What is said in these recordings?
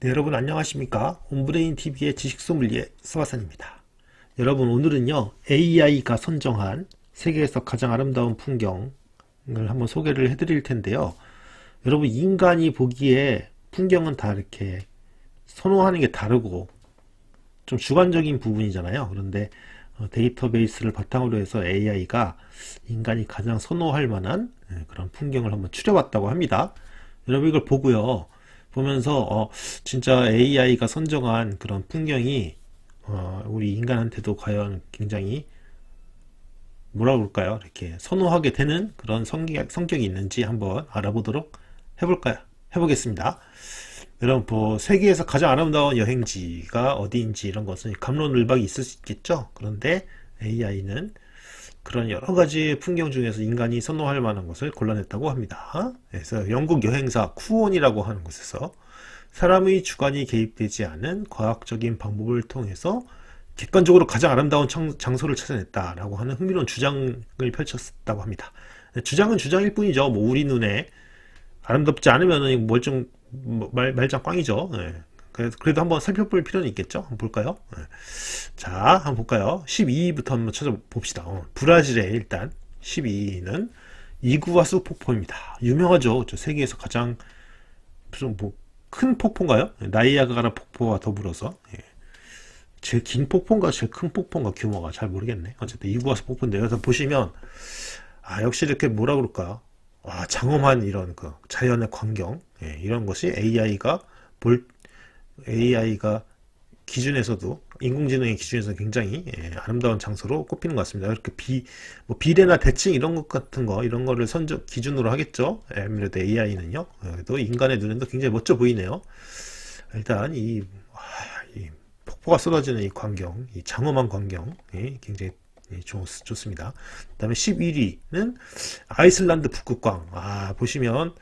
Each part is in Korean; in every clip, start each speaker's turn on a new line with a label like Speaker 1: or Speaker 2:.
Speaker 1: 네, 여러분 안녕하십니까? 온브레인 TV의 지식 소믈리에 서와산입니다 여러분 오늘은요 AI가 선정한 세계에서 가장 아름다운 풍경을 한번 소개를 해드릴 텐데요. 여러분 인간이 보기에 풍경은 다 이렇게 선호하는 게 다르고 좀 주관적인 부분이잖아요. 그런데 어, 데이터베이스를 바탕으로 해서 AI가 인간이 가장 선호할 만한 네, 그런 풍경을 한번 추려봤다고 합니다. 여러분 이걸 보고요. 보면서 어, 진짜 AI가 선정한 그런 풍경이 어, 우리 인간한테도 과연 굉장히 뭐라 그럴까요? 이렇게 선호하게 되는 그런 성격, 성격이 있는지 한번 알아보도록 해볼까요? 해보겠습니다. 여러분, 뭐 세계에서 가장 아름다운 여행지가 어디인지 이런 것은 감론을박이 있을 수 있겠죠? 그런데 AI는 그런 그렇죠. 여러 가지 풍경 중에서 인간이 선호할 만한 것을 골라냈다고 합니다. 그래서 영국 여행사 쿠온이라고 하는 곳에서 사람의 주관이 개입되지 않은 과학적인 방법을 통해서 객관적으로 가장 아름다운 장소를 찾아냈다라고 하는 흥미로운 주장을 펼쳤다고 합니다. 주장은 주장일 뿐이죠. 뭐 우리 눈에 아름답지 않으면 멀쩡 뭐 말, 말짱 꽝이죠. 예. 네, 그래도 한번 살펴볼 필요는 있겠죠? 한번 볼까요? 네. 자, 한번 볼까요? 12위부터 한번 찾아봅시다. 어, 브라질의 일단 12위는 이구아수 폭포입니다. 유명하죠? 저 세계에서 가장 좀뭐큰 폭포인가요? 네, 나이아가라 폭포와 더불어서 예. 제일 긴 폭포인가 제일 큰 폭포인가 규모가 잘 모르겠네. 어쨌든 이구아수 폭포인데 여기서 보시면 아 역시 이렇게 뭐라 그럴까? 와 장엄한 이런 그 자연의 광경 예, 이런 것이 AI가 볼 AI가 기준에서도 인공지능의 기준에서 굉장히 예, 아름다운 장소로 꼽히는 것 같습니다. 이렇게 비, 뭐 비례나 대칭 이런 것 같은 거 이런 거를 선적 기준으로 하겠죠. 예, 아무래도 AI는요. 예, 그래도 인간의 눈에도 굉장히 멋져 보이네요. 일단 이, 와, 이 폭포가 쏟아지는 이 광경, 이 장엄한 광경 예, 굉장히 예, 좋, 좋습니다. 그 다음에 11위는 아이슬란드 북극광. 아 보시면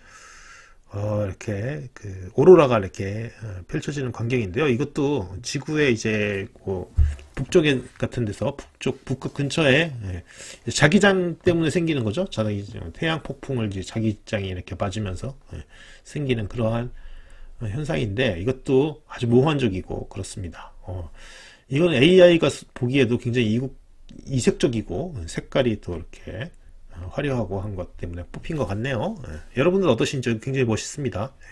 Speaker 1: 어, 이렇게 그 오로라가 이렇게 어, 펼쳐지는 광경인데요. 이것도 지구의 이제 뭐 북쪽에 같은 데서 북쪽 북극 근처에 예, 자기장 때문에 생기는 거죠. 자기장 태양 폭풍을 이제 자기장이 이렇게 맞으면서 예, 생기는 그러한 어, 현상인데 이것도 아주 모호한적이고 그렇습니다. 어, 이건 AI가 보기에도 굉장히 이국 이색적이고 색깔이 또 이렇게 화려하고 한 것 때문에 뽑힌 것 같네요. 예. 여러분들 어떠신지 굉장히 멋있습니다. 예.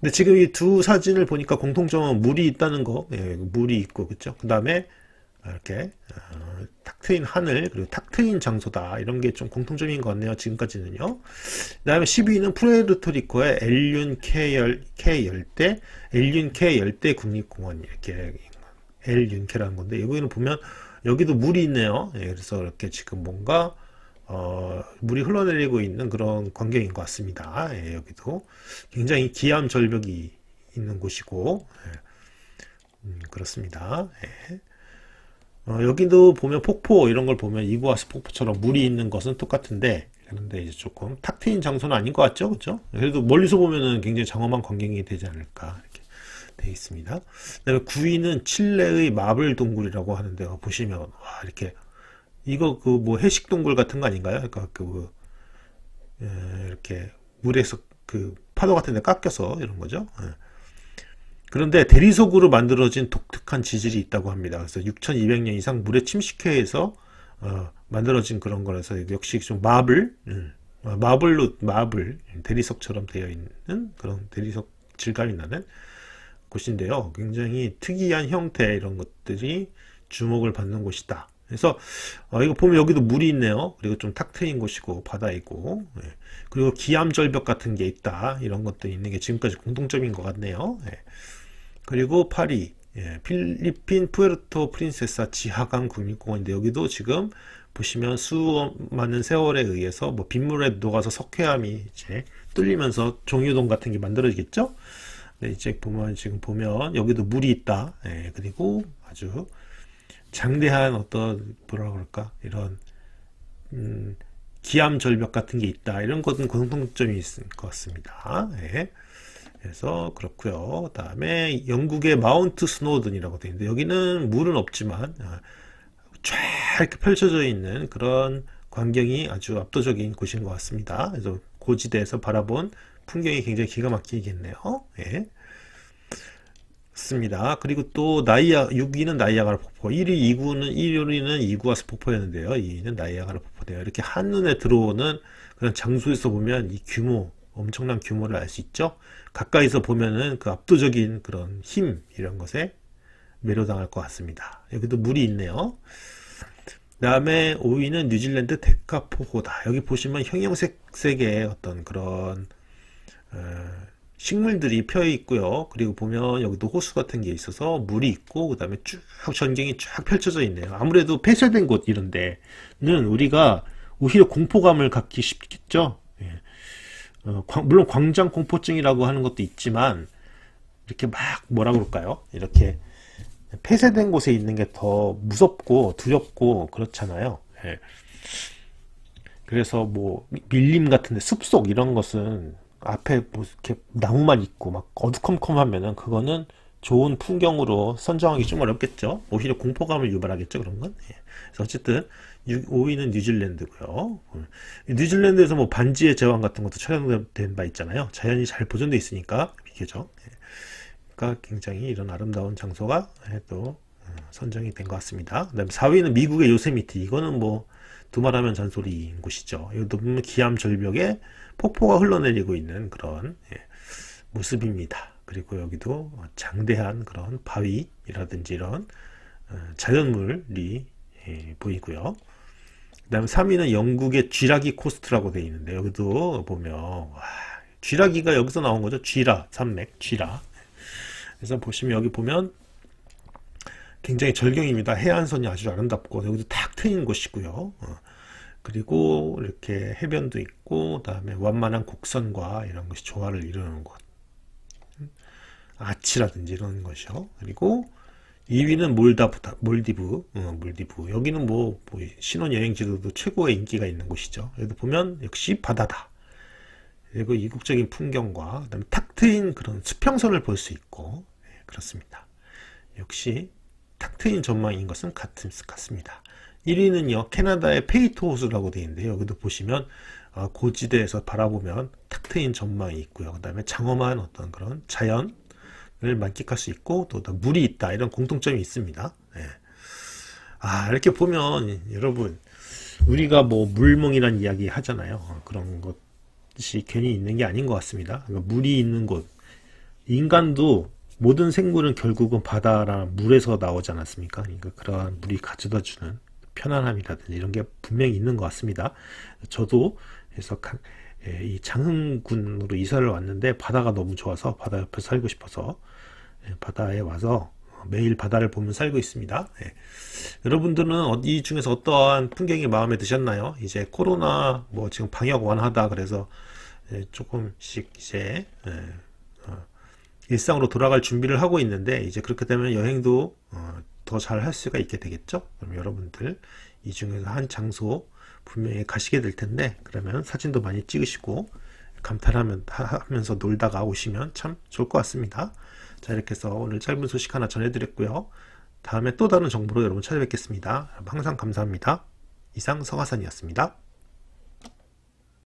Speaker 1: 근데 지금 이 두 사진을 보니까 공통점은 물이 있다는 거, 예, 물이 있고 그쵸그 다음에 이렇게 어, 탁 트인 하늘 그리고 탁 트인 장소다 이런 게 좀 공통점인 것 같네요. 지금까지는요. 그 다음에 1 2위는 프레르토리코의 엘륜 K열, K열대 엘륜 K열대 국립공원 이렇게 엘륜 k 라는 건데 여기는 보면 여기도 물이 있네요. 예, 그래서 이렇게 지금 뭔가 어, 물이 흘러내리고 있는 그런 광경인 것 같습니다. 예, 여기도 굉장히 기암 절벽이 있는 곳이고 예, 음, 그렇습니다. 예. 어, 여기도 보면 폭포 이런 걸 보면 이구아스 폭포처럼 물이 있는 것은 똑같은데 그런데 이제 조금 탁 트인 장소는 아닌 것 같죠, 그죠 그래도 멀리서 보면은 굉장히 장엄한 광경이 되지 않을까 이렇게 돼 있습니다. 그다음에 9위는 칠레의 마블 동굴이라고 하는데 보시면 와 이렇게 이거 그 뭐 해식 동굴 같은 거 아닌가요? 그러니까 그 뭐, 예, 이렇게 물에서 그 파도 같은 데 깎여서 이런 거죠. 예. 그런데 대리석으로 만들어진 독특한 지질이 있다고 합니다. 그래서 6,200년 이상 물에 침식해서 어, 만들어진 그런 거라서 역시 좀 마블, 음, 마블로 마블 대리석처럼 되어 있는 그런 대리석 질감이 나는 곳인데요. 굉장히 특이한 형태 이런 것들이 주목을 받는 곳이다. 그래서 어, 이거 보면 여기도 물이 있네요. 그리고 좀 탁 트인 곳이고 바다 있고 예. 그리고 기암절벽 같은 게 있다. 이런 것들이 있는 게 지금까지 공통점인 것 같네요. 예. 그리고 파리 예, 필리핀 푸에르토 프린세사 지하강 국립공원인데 여기도 지금 보시면 수 많은 세월에 의해서 뭐 빗물에 녹아서 석회암이 이제 뚫리면서 종유동 같은 게 만들어지겠죠. 네, 이제 보면 지금 보면 여기도 물이 있다. 예, 그리고 아주 장대한 어떤 뭐라 그럴까 이런 음, 기암 절벽 같은 게 있다 이런 것은 공통점이 있을 것 같습니다. 예. 그래서 그렇고요. 다음에 영국의 마운트 스노든이라고 되어 있는데 여기는 물은 없지만 쫙 아, 이렇게 펼쳐져 있는 그런 광경이 아주 압도적인 곳인 것 같습니다. 그래서 고지대에서 바라본 풍경이 굉장히 기가 막히겠네요. 예. 있습니다. 그리고 또 나이아 6위는 나이아가라 폭포, 1위, 2구는 1위는 2구와서 폭포였는데요. 2위는 나이아가라 폭포대요 이렇게 한눈에 들어오는 그런 장소에서 보면 이 규모, 엄청난 규모를 알 수 있죠. 가까이서 보면은 그 압도적인 그런 힘 이런 것에 매료당할 것 같습니다. 여기도 물이 있네요. 다음에 5위는 뉴질랜드 데카포호다. 여기 보시면 형형색색의 어떤 그런 어, 식물들이 펴 있고요. 그리고 보면 여기도 호수 같은 게 있어서 물이 있고 그 다음에 쭉 전경이 쫙 펼쳐져 있네요. 아무래도 폐쇄된 곳 이런 데는 우리가 오히려 공포감을 갖기 쉽겠죠. 예. 어, 광, 물론 광장 공포증이라고 하는 것도 있지만 이렇게 막 뭐라 그럴까요? 이렇게 폐쇄된 곳에 있는 게 더 무섭고 두렵고 그렇잖아요. 예. 그래서 뭐 밀림 같은데 숲속 이런 것은 앞에 뭐 이렇게 나무만 있고 막 어두컴컴하면은 그거는 좋은 풍경으로 선정하기 좀 어렵겠죠. 오히려 공포감을 유발하겠죠. 그런 건. 예. 그래서 어쨌든 5위는 뉴질랜드고요. 음. 뉴질랜드에서 뭐 반지의 제왕 같은 것도 촬영된 바 있잖아요. 자연이 잘 보존돼 있으니까 비교죠 예. 그러니까 굉장히 이런 아름다운 장소가 또 음, 선정이 된 것 같습니다. 그다음에 4위는 미국의 요세미티. 이거는 뭐 두말하면 잔소리인 곳이죠. 높은 기암절벽에 폭포가 흘러내리고 있는 그런 예, 모습입니다. 그리고 여기도 장대한 그런 바위라든지 이런 어, 자연물이 예, 보이고요. 그다음 3위는 영국의 쥐라기 코스트라고 되어 있는데 여기도 보면 와, 쥐라기가 여기서 나온 거죠. 쥐라 산맥 쥐라. 그래서 보시면 여기 보면 굉장히 절경입니다. 해안선이 아주 아름답고 여기도 다 트인 곳이고요. 어. 그리고 이렇게 해변도 있고 그 다음에 완만한 곡선과 이런 것이 조화를 이루는 곳 아치라든지 이런 것이요 그리고 2위는 몰다부다, 몰디브 어, 몰디브 여기는 뭐, 뭐 신혼여행지로도 최고의 인기가 있는 곳이죠 여기도 보면 역시 바다다 그리고 이국적인 풍경과 그다음에 탁 트인 그런 수평선을 볼 수 있고 네, 그렇습니다 역시 탁 트인 전망인 것은 같은, 같습니다 1위는요 캐나다의 페이트 호수라고 되어 있는데요 여기도 보시면 어, 고지대에서 바라보면 탁 트인 전망이 있고요 그 다음에 장엄한 어떤 그런 자연을 만끽할 수 있고 또 물이 있다 이런 공통점이 있습니다 예. 아 이렇게 보면 여러분 우리가 뭐 물멍이란 이야기 하잖아요 어, 그런 것이 괜히 있는 게 아닌 것 같습니다 그러니까 물이 있는 곳 인간도 모든 생물은 결국은 바다랑 물에서 나오지 않았습니까 그러니까 그러한 물이 가져다 주는 편안함이라든지 이런 게 분명히 있는 것 같습니다. 저도 그서이 예, 장흥군으로 이사를 왔는데 바다가 너무 좋아서 바다 옆에 살고 싶어서 예, 바다에 와서 매일 바다를 보면 살고 있습니다. 예. 여러분들은 어디 중에서 어떠한 풍경이 마음에 드셨나요? 이제 코로나 뭐 지금 방역 완화다 그래서 예, 조금씩 이제 예, 어, 일상으로 돌아갈 준비를 하고 있는데 이제 그렇게 되면 여행도 어, 더잘할 수가 있게 되겠죠? 그럼 여러분들 이 중에서 한 장소 분명히 가시게 될 텐데 그러면 사진도 많이 찍으시고 감탄하면서 놀다가 오시면 참 좋을 것 같습니다. 자 이렇게 해서 오늘 짧은 소식 하나 전해드렸고요. 다음에 또 다른 정보로 여러분 찾아뵙겠습니다. 항상 감사합니다. 이상 서화산이었습니다